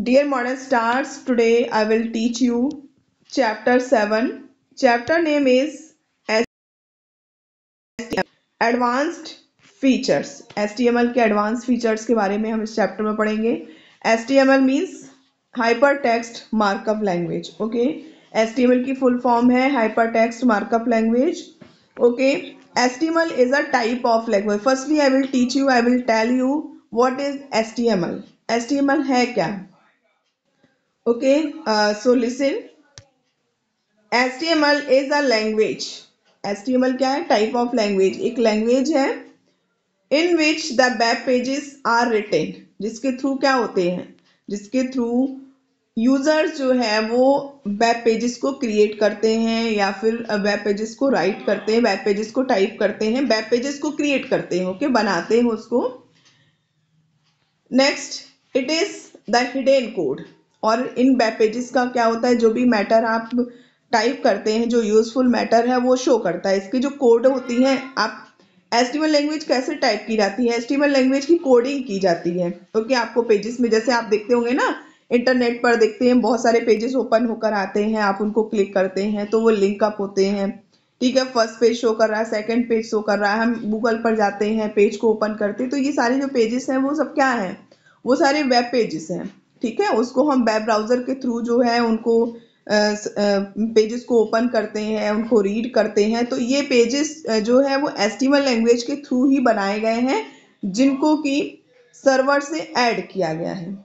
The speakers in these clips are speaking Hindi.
Dear modern stars, today I will teach you chapter 7. Chapter name is STM, Advanced Features. HTML के advanced features के बारे में हम इस chapter में पढ़ेंगे HTML means Hypertext Markup Language. Okay. HTML की full form है Hypertext Markup Language. Okay. HTML is a type of language. Firstly, I will teach you, I will tell you what is HTML. HTML है क्या Okay, uh, so listen. HTML is a language. HTML क्या है टाइप ऑफ लैंग्वेज एक लैंग्वेज है in which the web pages are written जिसके थ्रू क्या होते हैं जिसके थ्रू यूजर्स जो है वो वेब पेजेस को क्रिएट करते हैं या फिर वेब uh, पेजेस को राइट करते हैं वेब पेजेस को टाइप करते हैं वेब पेजेस को क्रिएट करते हैं ओके okay? बनाते हैं उसको next it is the hidden code और इन पेजेस का क्या होता है जो भी मैटर आप टाइप करते हैं जो यूजफुल मैटर है वो शो करता है इसकी जो कोड होती है आप एस्टिमल लैंग्वेज कैसे टाइप की जाती है एस्टिमल लैंग्वेज की कोडिंग की जाती है क्योंकि तो आपको पेजेस में जैसे आप देखते होंगे ना इंटरनेट पर देखते हैं बहुत सारे पेजेस ओपन होकर आते हैं आप उनको क्लिक करते हैं तो वो लिंक अप होते हैं ठीक है फर्स्ट पेज शो कर रहा है सेकंड पेज शो कर रहा है हम गूगल पर जाते हैं पेज को ओपन करते हैं तो ये सारे जो पेजेस हैं वो सब क्या हैं वो सारे वेब पेजेस हैं ठीक है उसको हम वेब ब्राउज़र के थ्रू जो है उनको पेजेस को ओपन करते हैं उनको रीड करते हैं तो ये पेजेस जो है वो एस लैंग्वेज के थ्रू ही बनाए गए हैं जिनको कि सर्वर से ऐड किया गया है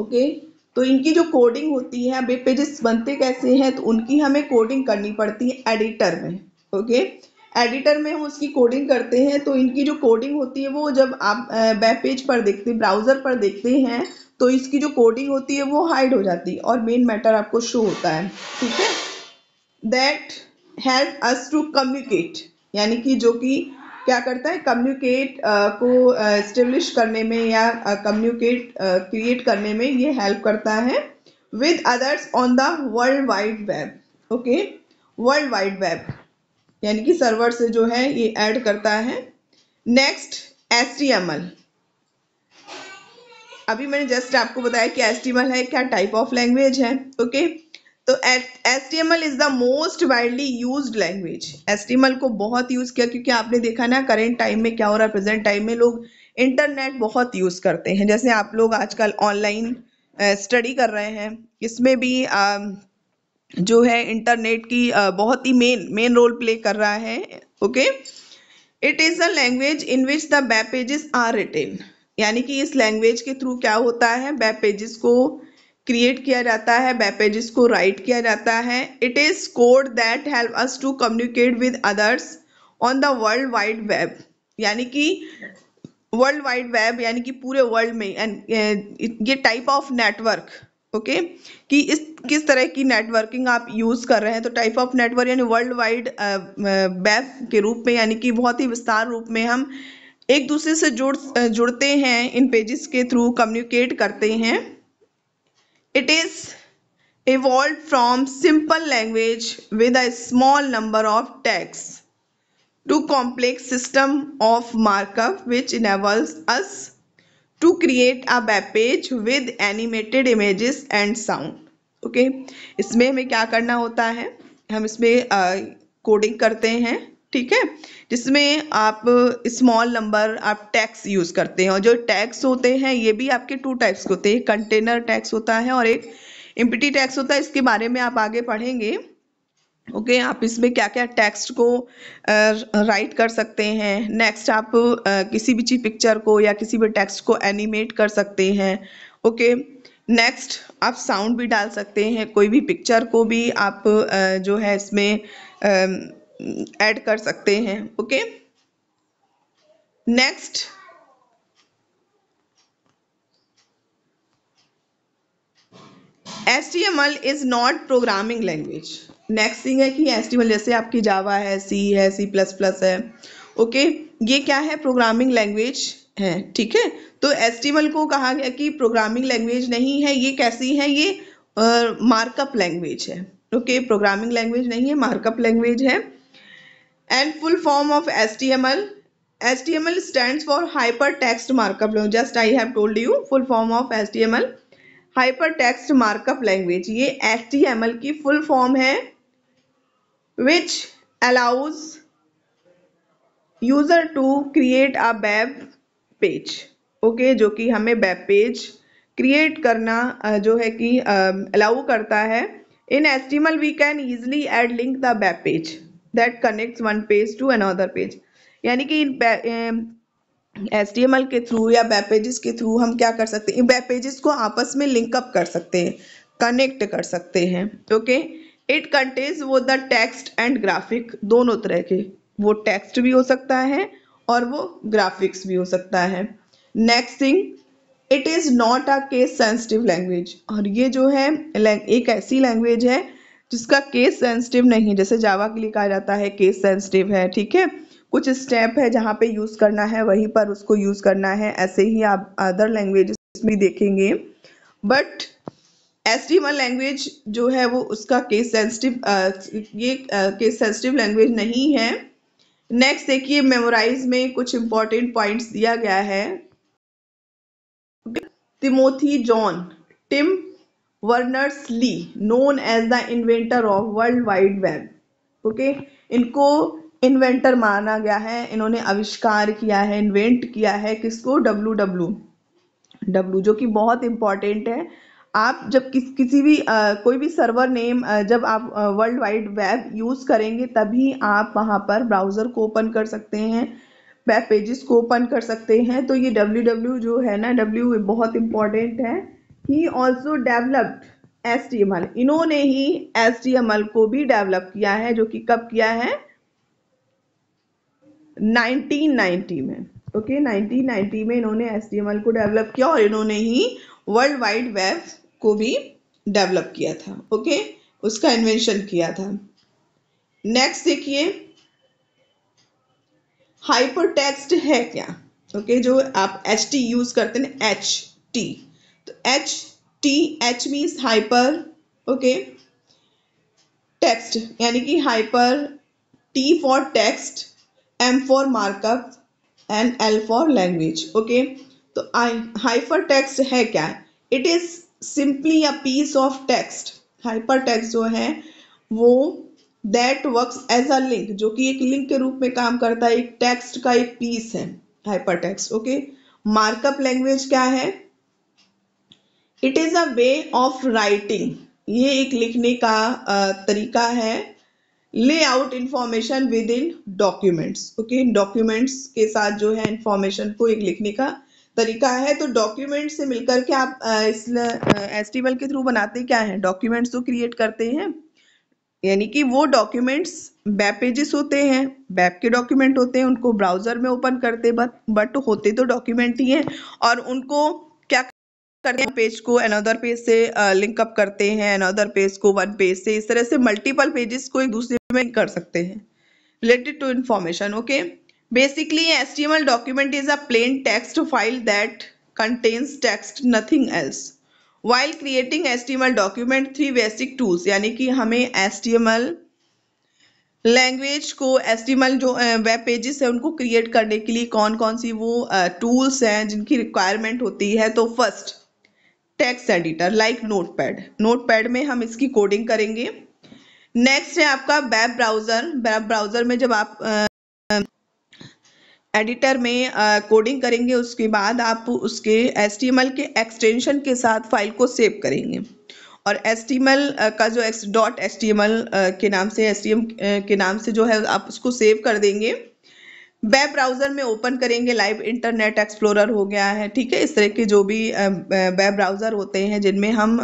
ओके तो इनकी जो कोडिंग होती है वेब पेजेस बनते कैसे हैं तो उनकी हमें कोडिंग करनी पड़ती है एडिटर में ओके एडिटर में हम उसकी कोडिंग करते हैं तो इनकी जो कोडिंग होती है वो जब आप वेब पेज पर देखते ब्राउज़र पर देखते हैं तो इसकी जो कोडिंग होती है वो हाइड हो जाती है और मेन मैटर आपको शो होता है ठीक है that help us to communicate यानी कि जो कि क्या करता है कम्युनिकेट को इस्टेब्लिश करने में या कम्युनिकेट क्रिएट करने में ये हेल्प करता है with others on the world wide web okay world wide web यानी कि सर्वर से जो है ये ऐड करता है next S T M L अभी मैंने जस्ट आपको बताया कि एस है क्या टाइप ऑफ लैंग्वेज है ओके तो S T M L is the most widely use language S T M L को बहुत यूज किया क्योंकि आपने देखा ना करेंट टाइम में क्या हो रहा है प्रेजेंट टाइम में लोग इंटरनेट बहुत यूज करते हैं जैसे आप लोग आजकल ऑनलाइन स्टडी कर रहे हैं इसमें भी आ, जो है इंटरनेट की आ, बहुत ही मेन मेन रोल प्ले कर रहा है okay it is a language in which the webpages are written यानी कि इस लैंग्वेज के थ्रू क्या होता है वेब पेजेस को क्रिएट किया जाता है वेब पेजेस को राइट किया जाता है it is code that help us to communicate with others on the world wide web यानी कि वर्ल्ड वाइड वेब यानी कि पूरे वर्ल्ड में uh, ये टाइप ऑफ नेटवर्क ओके कि इस किस तरह की नेटवर्किंग आप यूज़ कर रहे हैं तो टाइप ऑफ नेटवर्क यानी वर्ल्ड वाइड वेब के रूप में यानी कि बहुत ही विस्तार रूप में हम एक दूसरे से जुड़ जुड़ते हैं इन पेजेस के थ्रू कम्युनिकेट करते हैं it is evolve from simple language with a small number of tags to complex system of markup which enables us to create a web page with animated images and sound okay इसमें हमें क्या करना होता है हम इसमें कोडिंग uh, करते हैं ठीक है जिसमें आप स्मॉल नंबर आप टैक्स यूज़ करते हैं और जो टैक्स होते हैं ये भी आपके टू टाइप्स के होते हैं कंटेनर टैक्स होता है और एक इम्पिटी टैक्स होता है इसके बारे में आप आगे पढ़ेंगे ओके okay, आप इसमें क्या क्या टेक्स्ट को राइट कर सकते हैं नेक्स्ट आप किसी भी चीज पिक्चर को या किसी भी टेक्स्ट को एनिमेट कर सकते हैं ओके okay, नेक्स्ट आप साउंड भी डाल सकते हैं कोई भी पिक्चर को भी आप जो है इसमें ऐड कर सकते हैं okay next S T L is not programming language next thing है कि एस टी एल जैसे आपकी जावा है सी है सी प्लस प्लस है ओके okay, ये क्या है प्रोग्रामिंग लैंग्वेज है ठीक है तो एस टी एल को कहा गया कि प्रोग्रामिंग लैंग्वेज नहीं है ये कैसी है ये मार्कअप uh, लैंग्वेज है ओके प्रोग्रामिंग लैंग्वेज नहीं है मार्कअप लैंग्वेज है and full form of S T M L S T M L stand for hypertext markup just I have told you full form of S T M L hypertext markup language ये एस टी एम एल की फुल फॉर्म है which allows user to create a web page okay जो कि हमें वेब पेज क्रिएट करना जो है कि अलाउ करता है in S T M L we can easily add link the web page that connects one page to another page यानी कि इन एस टी एम एल के थ्रू या वेब पेजेस के थ्रू हम क्या कर सकते हैं वेब पेजेस को आपस में लिंकअप कर सकते हैं कनेक्ट कर सकते हैं ओके इट कंटेन्स वो द टेक्स्ट एंड ग्राफिक दोनों तरह के वो टेक्स्ट भी हो सकता है और वो ग्राफिक्स भी हो सकता है next thing it is not a case sensitive language और ये जो है एक ऐसी लैंग्वेज है जिसका केस सेंसिटिव नहीं जैसे जावा के लिए कहा जाता है केस सेंसिटिव है ठीक है कुछ स्टेप है जहाँ पे यूज़ करना है वहीं पर उसको यूज़ करना है ऐसे ही आप अदर लैंग्वेज भी देखेंगे but S D one language जो है वो उसका केस सेंसिटिव ये केस सेंसिटिव लैंग्वेज नहीं है नेक्स्ट देखिए मेमोराइज में कुछ इंपॉर्टेंट पॉइंट्स दिया गया है Timothy John Tim Berners Lee known as the inventor of world wide web okay इनको इन्वेंटर माना गया है इन्होंने आविष्कार किया है इन्वेंट किया है किसको डब्लू डब्लू डब्लू जो कि बहुत इंपॉर्टेंट है आप जब किस किसी भी आ, कोई भी सर्वर नेम आ, जब आप वर्ल्ड वाइड वेब यूज़ करेंगे तभी आप वहाँ पर ब्राउज़र को ओपन कर सकते हैं वेब पेजेस को ओपन कर सकते हैं तो ये डब्ल्यू डब्ल्यू जो है ना डब्ल्यू बहुत इंपॉर्टेंट है he also developed S T M L इन्होंने ही एस टी एम एल को भी डेवलप किया है जो कि कब किया है 1990 में ओके okay, 1990 में इन्होंने एस टी एम एल को डेवलप किया और इन्होंने ही वर्ल्ड वाइड वेब को भी डेवलप किया था ओके okay? उसका इन्वेंशन किया था नेक्स्ट देखिए हाइपर टेक्स्ट है क्या ओके okay, जो आप एच टी यूज करते हैं H T H T H means hyper okay text यानी कि hyper T for text M for markup and L for language okay तो आई हाइपर टेक्स्ट है क्या it is simply a piece of text hyper text जो है वो that works as a link जो कि एक लिंक के रूप में काम करता है एक टेक्स्ट का एक पीस है hyper text okay markup language क्या है it is a way of writing ये एक लिखने का तरीका है lay out information within documents okay documents के साथ जो है इंफॉर्मेशन को एक लिखने का तरीका है तो डॉक्यूमेंट से मिलकर के आप इस एस के थ्रू बनाते क्या है डॉक्यूमेंट्स तो क्रिएट करते हैं यानी कि वो डॉक्यूमेंट्स वेब पेजेस होते हैं वेब के डॉक्यूमेंट होते हैं उनको ब्राउज़र में ओपन करते बट बट होते तो डॉक्यूमेंट ही हैं और उनको क्या करते हैं पेज को अनदर पेज से लिंक uh, अप करते हैं अनदर पेज को वन पेज से इस तरह से मल्टीपल पेजेस को एक दूसरे में कर सकते हैं related to information okay basically S T M L document is a plain text file that contains text nothing else while creating S T M L document three basic tools यानी कि हमें S T M L language को एस जो वेब पेजेस है उनको क्रिएट करने के लिए कौन कौन सी वो टूल्स uh, हैं जिनकी रिक्वायरमेंट होती है तो first text editor like notepad notepad में हम इसकी कोडिंग करेंगे नेक्स्ट है आपका वेब ब्राउज़र वेब ब्राउज़र में जब आप एडिटर में कोडिंग करेंगे उसके बाद आप उसके एस के एक्सटेंशन के साथ फाइल को सेव करेंगे और एस का जो डॉट एस के नाम से एस के नाम से जो है आप उसको सेव कर देंगे वेब ब्राउज़र में ओपन करेंगे लाइव इंटरनेट एक्सप्लोरर हो गया है ठीक है इस तरह के जो भी वेब ब्राउज़र होते हैं जिनमें हम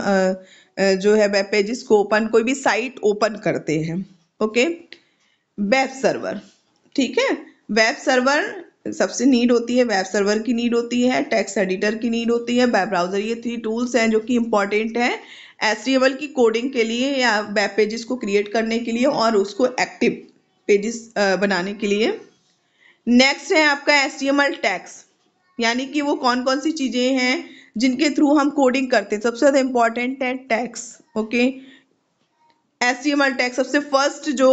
जो है वेब पेजेस को ओपन कोई भी साइट ओपन करते हैं ओके वेब सर्वर ठीक है वेब सर्वर सबसे नीड होती है वेब सर्वर की नीड होती है टेक्स्ट एडिटर की नीड होती है वेब ब्राउज़र ये थ्री टूल्स हैं जो कि इंपॉर्टेंट हैं एस की कोडिंग के लिए या वेब पेजेस को क्रिएट करने के लिए और उसको एक्टिव पेजेस बनाने के लिए नेक्स्ट है आपका S T M L tags यानी कि वो कौन कौन सी चीज़ें हैं जिनके थ्रू हम कोडिंग करते हैं सबसे ज़्यादा इम्पॉर्टेंट है tags okay S T M L tags सबसे फर्स्ट जो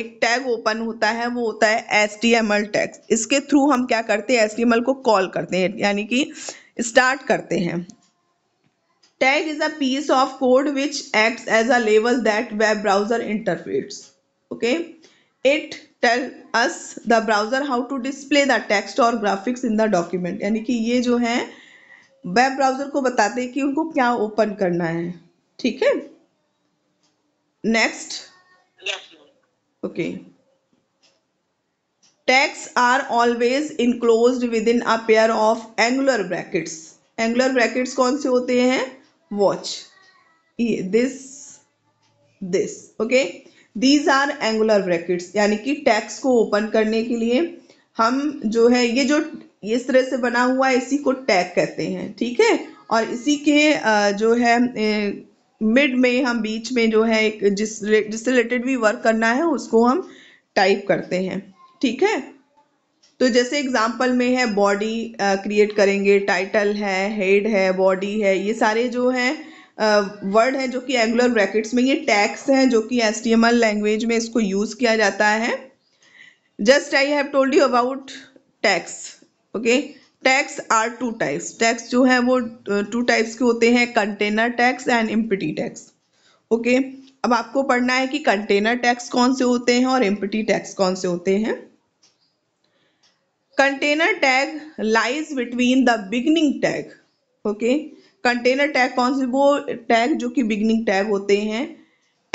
एक टैग ओपन होता है वो होता है S T M L tags इसके थ्रू हम क्या करते हैं एस टी एम एल को कॉल करते हैं यानी कि स्टार्ट करते हैं tag is a piece of code which acts as a लेवल that web browser interface okay it tell us the browser how to display the text और ग्राफिक्स इन द डॉक्यूमेंट यानी कि ये जो है वेब ब्राउज़र को बताते हैं कि उनको क्या ओपन करना है ठीक है next okay tags are always enclose within a pair of angular brackets angular brackets कौन से होते हैं वॉच ये this this okay these are angular brackets यानी कि टैक्स को ओपन करने के लिए हम जो है ये जो इस तरह से बना हुआ है इसी को टैग कहते हैं ठीक है और इसी के जो है मिड में हम बीच में जो है एक जिस जिससे रिलेटेड भी वर्क करना है उसको हम टाइप करते हैं ठीक है तो जैसे एग्जाम्पल में है बॉडी क्रिएट करेंगे टाइटल है हेड है बॉडी है ये सारे जो हैं वर्ड है जो कि एंगुलर ब्रैकेट्स में ये टैक्स है जो कि एस लैंग्वेज में इसको यूज़ किया जाता है just I have told you about tags okay tags are two types tags जो है वो टू टाइप्स के होते हैं container tags and empty tags okay अब आपको पढ़ना है कि कंटेनर टैक्स कौन से होते हैं और इम्पिटी टैक्स कौन से होते हैं container tag lies between the beginning tag okay container tag कौन से वो टैग जो कि बिगनिंग टैग होते हैं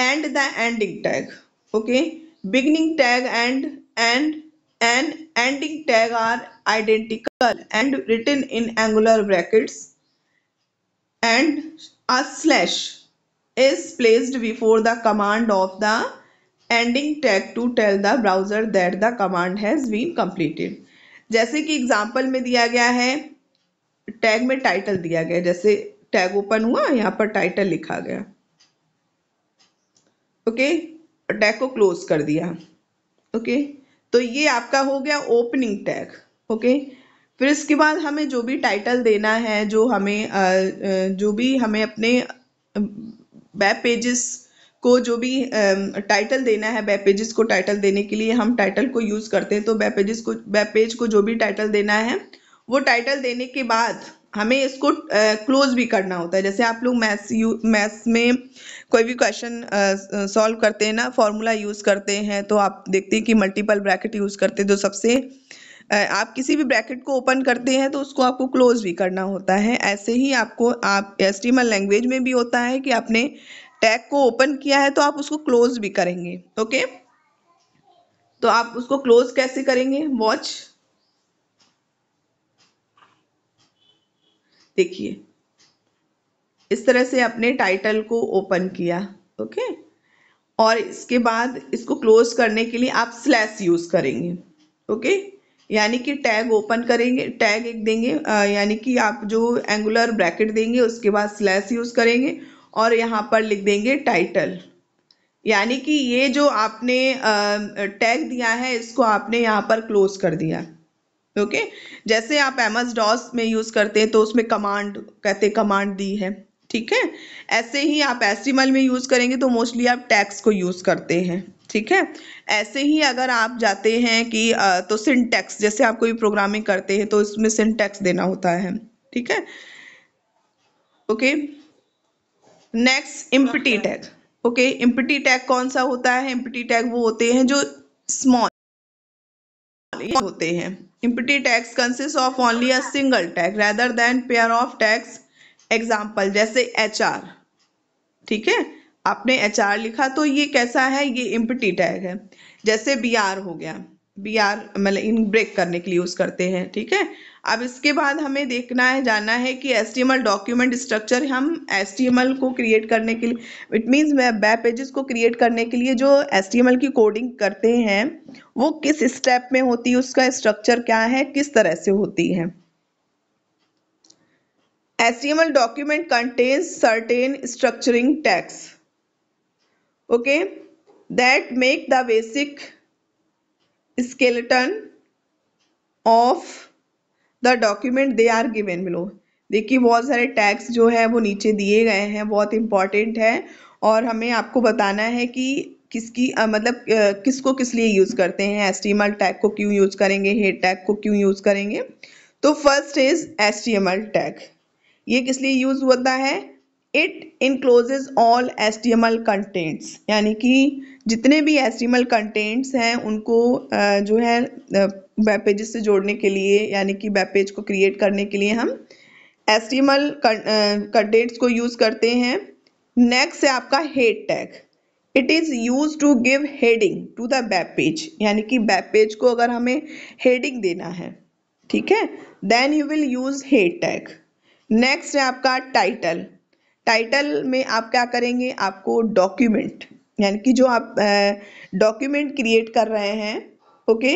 and the ending tag okay beginning tag and and and ending tag are identical and written in angular brackets and a slash is placed before the command of the ending tag to tell the browser that the command has been completed जैसे कि एग्जाम्पल में दिया गया है टैग में टाइटल दिया गया जैसे टैग ओपन हुआ यहाँ पर टाइटल लिखा गया ओके टैग को क्लोज कर दिया ओके तो ये आपका हो गया ओपनिंग टैग ओके फिर इसके बाद हमें जो भी टाइटल देना है जो हमें जो भी हमें अपने वेब पेजेस को जो भी टाइटल देना है वेब पेजेस को टाइटल देने के लिए हम टाइटल को यूज़ करते हैं तो वेब पेजेस को वेब पेज को जो भी टाइटल देना है वो टाइटल देने के बाद हमें इसको क्लोज uh, भी करना होता है जैसे आप लोग मैथ्स यू मैथ्स में कोई भी क्वेश्चन सॉल्व uh, करते हैं ना फॉर्मूला यूज़ करते हैं तो आप देखते हैं कि मल्टीपल ब्रैकेट यूज़ करते हैं तो सबसे uh, आप किसी भी ब्रैकेट को ओपन करते हैं तो उसको आपको क्लोज भी करना होता है ऐसे ही आपको आप एस लैंग्वेज में भी होता है कि आपने टैग को ओपन किया है तो आप उसको क्लोज भी करेंगे ओके okay? तो आप उसको क्लोज कैसे करेंगे वॉच देखिए इस तरह से आपने टाइटल को ओपन किया ओके और इसके बाद इसको क्लोज करने के लिए आप स्लैश यूज करेंगे ओके यानी कि टैग ओपन करेंगे टैग एक देंगे यानी कि आप जो एंगुलर ब्रैकेट देंगे उसके बाद स्लैश यूज करेंगे और यहाँ पर लिख देंगे टाइटल यानी कि ये जो आपने टैग दिया है इसको आपने यहाँ पर क्लोज कर दिया ओके okay? जैसे आप एमएस डॉस में यूज़ करते हैं तो उसमें कमांड कहते कमांड दी है ठीक है ऐसे ही आप एस्टिमल में यूज़ करेंगे तो मोस्टली आप टैक्स को यूज़ करते हैं ठीक है ऐसे ही अगर आप जाते हैं कि तो सिंटैक्स जैसे आप कोई प्रोग्रामिंग करते हैं तो इसमें सिंटैक्स देना होता है ठीक है okay next empty tag okay empty tag कौन सा होता है इम्पिटी टैग वो होते हैं जो स्मॉल होते हैं empty tags consist of only a single tag rather than pair of tags example जैसे एच ठीक है आपने एच लिखा तो ये कैसा है ये इम्पिटी टैग है जैसे बी हो गया बी आर मतलब इन ब्रेक करने के लिए यूज़ करते हैं ठीक है अब इसके बाद हमें देखना है जानना है कि एस डॉक्यूमेंट स्ट्रक्चर हम एस को क्रिएट करने के लिए इट मीन्स वेब पेजेस को क्रिएट करने के लिए जो एस की कोडिंग करते हैं वो किस स्टेप में होती है उसका स्ट्रक्चर क्या है किस तरह से होती है S T M L document contains certain structuring tags okay that make the basic skeleton of the document they are given below देखिए बहुत सारे टैक्स जो है वो नीचे दिए गए हैं बहुत इंपॉर्टेंट है और हमें आपको बताना है कि किसकी आ, मतलब किसको किस लिए यूज़ करते हैं S T M L tag को क्यों यूज़ करेंगे हेड टैग को क्यों यूज़ करेंगे तो first is S T M L tag ये किस लिए यूज़ होता है it encloses all S T M L contents यानी कि जितने भी एसटीमल कंटेंट्स हैं उनको जो है वेब पेजेस से जोड़ने के लिए यानी कि वेब पेज को क्रिएट करने के लिए हम एसटीमल कंटेंट्स को यूज़ करते हैं नेक्स्ट है आपका head tag it is use to give heading to the web page यानी कि वेब पेज को अगर हमें हेडिंग देना है ठीक है then you will use head tag next है आपका टाइटल टाइटल में आप क्या करेंगे आपको डॉक्यूमेंट यानी कि जो आप डॉक्यूमेंट क्रिएट कर रहे हैं ओके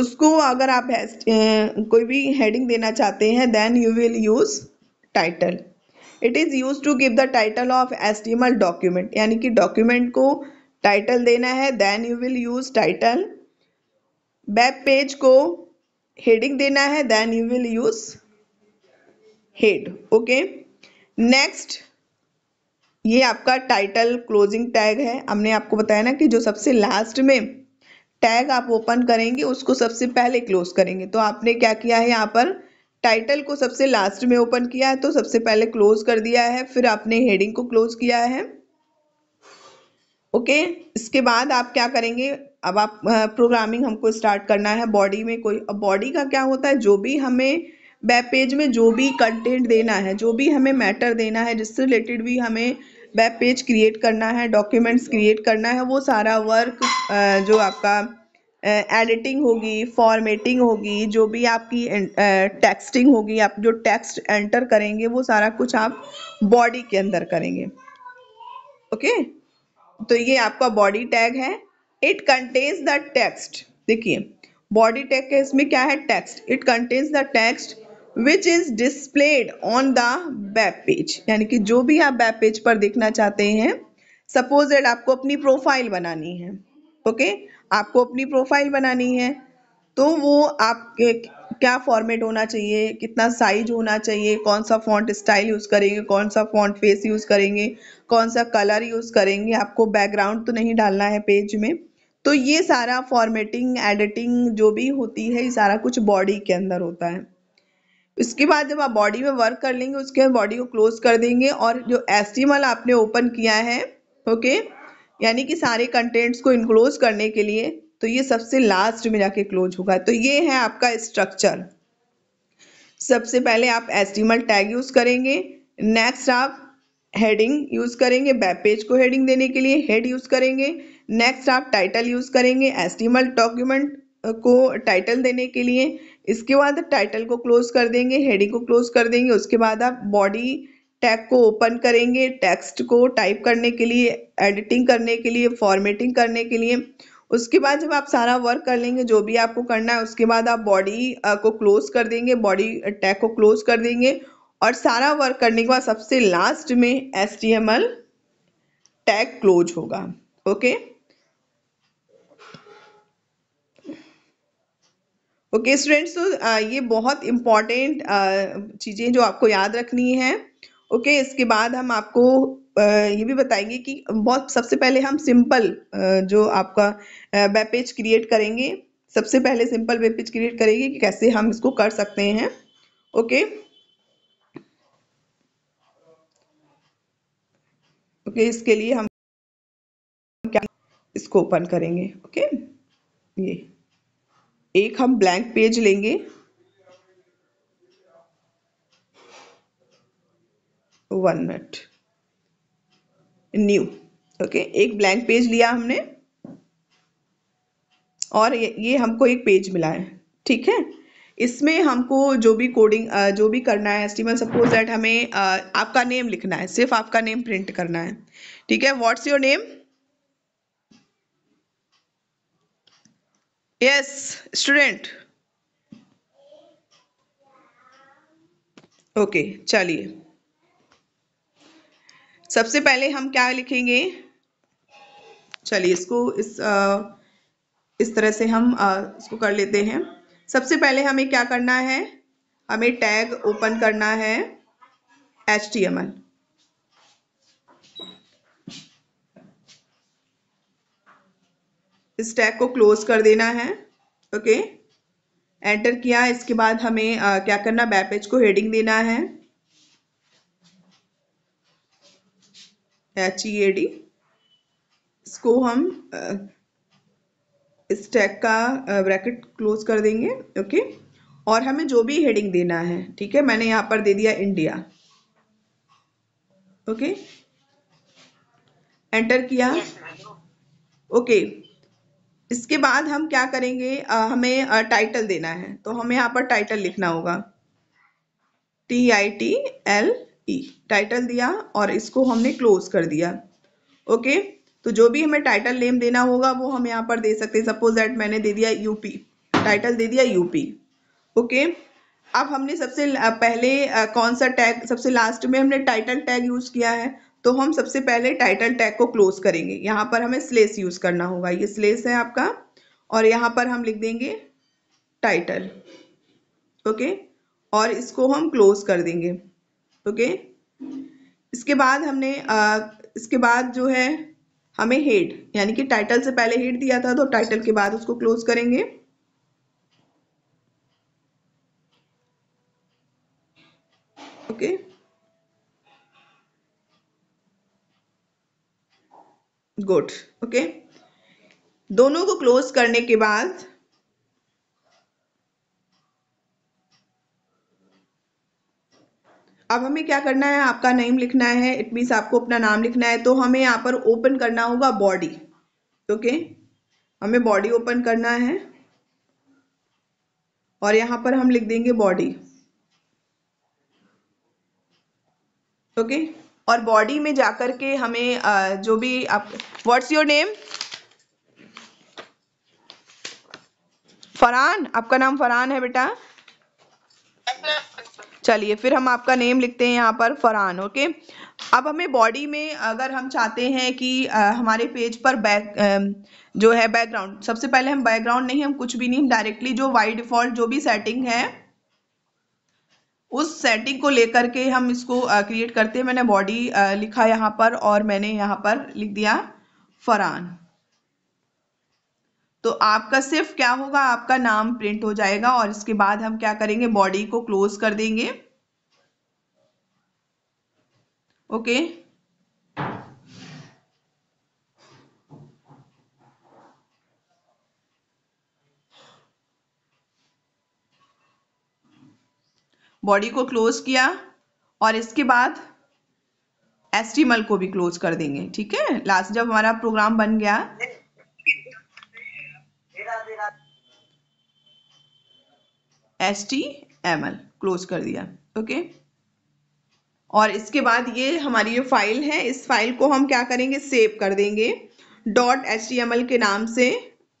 उसको अगर आप कोई भी हेडिंग देना चाहते हैं then you will use title it is use to give the title of S document यानी कि डॉक्यूमेंट को टाइटल देना है then you will use title web page को हेडिंग देना है then you will use head okay next ये आपका टाइटल क्लोजिंग टैग है हमने आपको बताया ना कि जो सबसे लास्ट में टैग आप ओपन करेंगे उसको सबसे पहले क्लोज करेंगे तो आपने क्या किया है यहाँ पर टाइटल को सबसे लास्ट में ओपन किया है तो सबसे पहले क्लोज कर दिया है फिर आपने हेडिंग को क्लोज किया है ओके इसके बाद आप क्या करेंगे अब आप प्रोग्रामिंग हमको स्टार्ट करना है बॉडी में कोई अब बॉडी का क्या होता है जो भी हमें वेब पेज में जो भी कंटेंट देना है जो भी हमें मैटर देना है जिससे रिलेटेड भी हमें वेब पेज क्रिएट करना है डॉक्यूमेंट्स क्रिएट करना है वो सारा वर्क जो आपका एडिटिंग होगी फॉर्मेटिंग होगी जो भी आपकी टेक्स्टिंग होगी आप जो टेक्स्ट एंटर करेंगे वो सारा कुछ आप बॉडी के अंदर करेंगे ओके तो ये आपका बॉडी टैग है इट कंटेन्स द टेक्स्ट देखिए बॉडी टैग के इसमें क्या है text it contains the text which is displayed on the web page यानी कि जो भी आप वेब पेज पर देखना चाहते हैं सपोज दैट आपको अपनी प्रोफाइल बनानी है ओके okay? आपको अपनी प्रोफाइल बनानी है तो वो आपके क्या फॉर्मेट होना चाहिए कितना साइज होना चाहिए कौन सा फॉन्ट स्टाइल यूज़ करेंगे कौन सा फॉन्ट फेस यूज़ करेंगे कौन सा कलर यूज़ करेंगे आपको बैकग्राउंड तो नहीं डालना है पेज में तो ये सारा फॉर्मेटिंग एडिटिंग जो भी होती है ये सारा कुछ बॉडी के अंदर होता है इसके बाद जब आप बॉडी में वर्क कर लेंगे उसके बाद बॉडी को क्लोज कर देंगे और जो एस्टिमल आपने ओपन किया है ओके यानी कि सारे कंटेंट्स को इनक्लोज करने के लिए तो ये सबसे लास्ट में जाके क्लोज होगा तो ये है आपका स्ट्रक्चर सबसे पहले आप एस्टिमल टैग यूज करेंगे नेक्स्ट आप हेडिंग यूज करेंगे वेब पेज को हेडिंग देने के लिए हेड यूज करेंगे नेक्स्ट आप टाइटल यूज करेंगे एस्टिमल डॉक्यूमेंट को टाइटल देने के लिए इसके बाद टाइटल को क्लोज कर देंगे हेडिंग को क्लोज कर देंगे उसके बाद आप बॉडी टैग को ओपन करेंगे टेक्स्ट को टाइप करने के लिए एडिटिंग करने के लिए फॉर्मेटिंग करने के लिए उसके बाद जब आप सारा वर्क कर लेंगे जो भी आपको करना है उसके बाद आप बॉडी को क्लोज कर देंगे बॉडी टैग को क्लोज कर देंगे और सारा वर्क करने के बाद सबसे लास्ट में एस टैग क्लोज होगा ओके okay? ओके स्टूडेंट्स तो ये बहुत इम्पॉर्टेंट चीज़ें जो आपको याद रखनी है ओके okay, इसके बाद हम आपको ये भी बताएंगे कि बहुत सबसे पहले हम सिंपल जो आपका वेब पेज क्रिएट करेंगे सबसे पहले सिंपल वेब पेज क्रिएट करेंगे कि कैसे हम इसको कर सकते हैं ओके okay? ओके okay, इसके लिए हम क्या इसको ओपन करेंगे ओके ये एक हम ब्लैंक पेज लेंगे वन मिनट न्यू ओके एक ब्लैंक पेज लिया हमने और ये, ये हमको एक पेज मिला है ठीक है इसमें हमको जो भी कोडिंग जो भी करना है एस्टिमल सपोज दैट हमें आपका नेम लिखना है सिर्फ आपका नेम प्रिंट करना है ठीक है what's your name yes student okay okay, चलिए सबसे पहले हम क्या लिखेंगे चलिए इसको इस आ, इस तरह से हम आ, इसको कर लेते हैं सबसे पहले हमें क्या करना है हमें टैग ओपन करना है एच टी एम एल इस टैग को क्लोज कर देना है ओके एंटर किया इसके बाद हमें आ, क्या करना वेब पेज को हेडिंग देना है एच ई ए डी इसको हम आ, इस टैग का ब्रैकेट क्लोज कर देंगे ओके और हमें जो भी हेडिंग देना है ठीक है मैंने यहाँ पर दे दिया इंडिया ओके एंटर किया ओके yes, okay. इसके बाद हम क्या करेंगे आ, हमें टाइटल देना है तो हमें यहाँ पर टाइटल लिखना होगा T I T L E title दिया और इसको हमने क्लोज कर दिया ओके तो जो भी हमें टाइटल नेम देना होगा वो हम यहाँ पर दे सकते हैं सपोज दैट मैंने दे दिया यूपी टाइटल दे दिया यूपी ओके अब हमने सबसे पहले कौन सा टैग सबसे लास्ट में हमने टाइटल टैग यूज़ किया है तो हम सबसे पहले टाइटल टैग को क्लोज करेंगे यहाँ पर हमें स्लेस यूज़ करना होगा ये स्लेस है आपका और यहाँ पर हम लिख देंगे टाइटल ओके और इसको हम क्लोज कर देंगे ओके इसके बाद हमने आ, इसके बाद जो है हमें हेड यानी कि टाइटल से पहले हेड दिया था तो टाइटल के बाद उसको क्लोज करेंगे ओके okay. गुड ओके दोनों को क्लोज करने के बाद अब हमें क्या करना है आपका नेम लिखना है इट मीन्स आपको अपना नाम लिखना है तो हमें यहाँ पर ओपन करना होगा बॉडी ओके हमें बॉडी ओपन करना है और यहाँ पर हम लिख देंगे बॉडी ओके okay? और बॉडी में जाकर के हमें जो भी आप व्हाट्स योर नेम फरहान आपका नाम फरहान है बेटा चलिए फिर हम आपका नेम लिखते हैं यहाँ पर फरहान ओके अब हमें बॉडी में अगर हम चाहते हैं कि हमारे पेज पर बैक जो है बैकग्राउंड सबसे पहले हम बैकग्राउंड नहीं हम कुछ भी नहीं डायरेक्टली जो वाई डिफॉल्ट जो भी सेटिंग है उस सेटिंग को लेकर के हम इसको क्रिएट करते हैं मैंने बॉडी लिखा यहां पर और मैंने यहां पर लिख दिया फरान तो आपका सिर्फ क्या होगा आपका नाम प्रिंट हो जाएगा और इसके बाद हम क्या करेंगे बॉडी को क्लोज कर देंगे ओके okay. बॉडी को क्लोज किया और इसके बाद एस्टिमल को भी क्लोज कर देंगे ठीक है लास्ट जब हमारा प्रोग्राम बन गया S T M L close कर दिया ओके और इसके बाद ये हमारी जो फाइल है इस फाइल को हम क्या करेंगे सेव कर देंगे dot H T M L के नाम से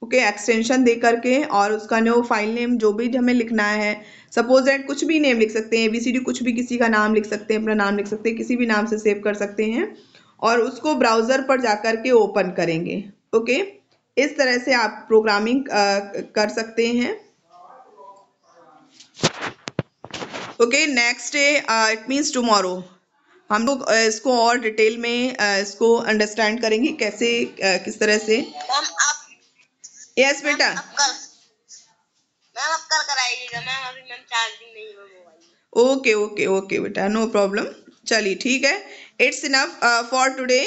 ओके एक्सटेंशन दे करके और उसका नो फाइल नेम जो भी हमें लिखना है सपोज दैट कुछ भी नेम लिख सकते हैं एबीसीडी कुछ भी किसी का नाम लिख सकते हैं अपना नाम लिख सकते हैं किसी भी नाम से सेव कर सकते हैं और उसको ब्राउज़र पर जा कर के ओपन करेंगे ओके इस तरह से आप प्रोग्रामिंग कर सकते हैं okay next day it means tomorrow हम लोग इसको और डिटेल में इसको अंडरस्टैंड करेंगे कैसे किस तरह से यस बेटा मैम अब कल कराइएगा मैम अभी मैम चार्जिंग नहीं है मोबाइल ओके ओके ओके बेटा नो प्रॉब्लम चलिए ठीक है it's enough for today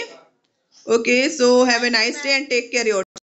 okay so have a nice day and take care your